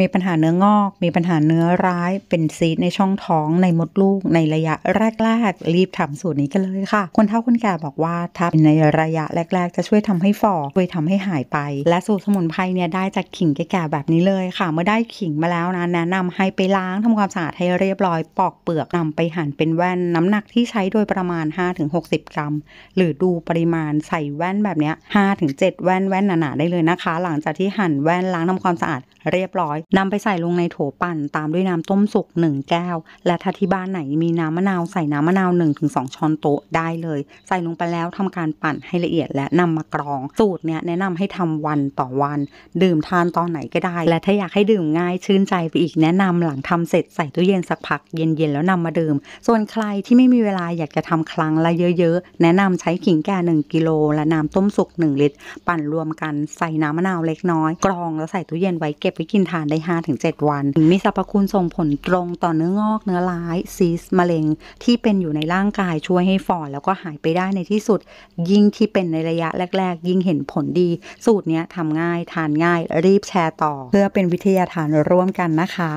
มีปัญหาเนื้องอก มีปัญหาเนื้อร้าย เป็นซีดในช่องท้องในมดลูกในระยะแรก ๆ รีบทำสูตรนี้กันเลยค่ะ คนเฒ่าคนแก่บอกว่า ถ้าในระยะแรก ๆ จะช่วยทำให้ฝ่อช่วยทำให้หายไป และสูตรสมุนไพรเนี่ยได้จากขิงแก่ๆแบบนี้เลยค่ะเมื่อได้ขิงมาแล้วนะแนะนำให้ไปล้างทำความสะอาดให้เรียบร้อย ปอกเปลือกนำไปหั่นเป็นแว่นน้ำหนักที่ใช้โดยประมาณ 5-60 กรัม หรือดูปริมาณใส่แว่นแบบนี้5-7 แว่นแว่นหนาๆได้เลยนะคะ หลังจากที่หั่นแว่นล้างทำความสะอาดเรียบร้อยนำไปใส่ลงในโถปั่นตามด้วยน้ำต้มสุก1แก้วและถ้าที่บ้านไหนมีน้ำมะนาวใส่น้ำมะนาว 1-2 ช้อนโต๊ะได้เลย ใส่ลงไปแล้วทำการปั่นให้ละเอียดและนำมากรอง สูตรเนี้ยแนะนำให้ทำวันต่อวันดื่มทานตอนไหนก็ได้ และถ้าอยากให้ดื่มง่ายชื่นใจไปอีกแนะนำหลังทำเสร็จ ใส่ตู้เย็นสักพัก เย็นๆแล้วนำมาดื่ม ส่วนใครที่ไม่มีเวลาอยากจะทำครั้งละเยอะ ๆ แนะนำใช้ขิงแก่1กิโลและน้ำต้มสุก1ลิตรปั่นรวมกันใส่น้ำมะนาวเล็กน้อยกรองแล้วใส่ตู้เย็นไว้เก็บไว้กินทานได้5-7 วัน มีสรรพคุณส่งผลตรงต่อเนื้องอก เนื้อร้ายซีสมะเร็ง ที่เป็นอยู่ในร่างกายช่วยให้ฝ่อแล้วก็หายไปได้ในที่สุด ยิ่งที่เป็นในระยะแรกๆ ยิ่งเห็นผลดี สูตรนี้ทำง่าย ทานง่าย รีบแชร์ต่อ เพื่อเป็นวิทยาทานร่วมกันนะคะ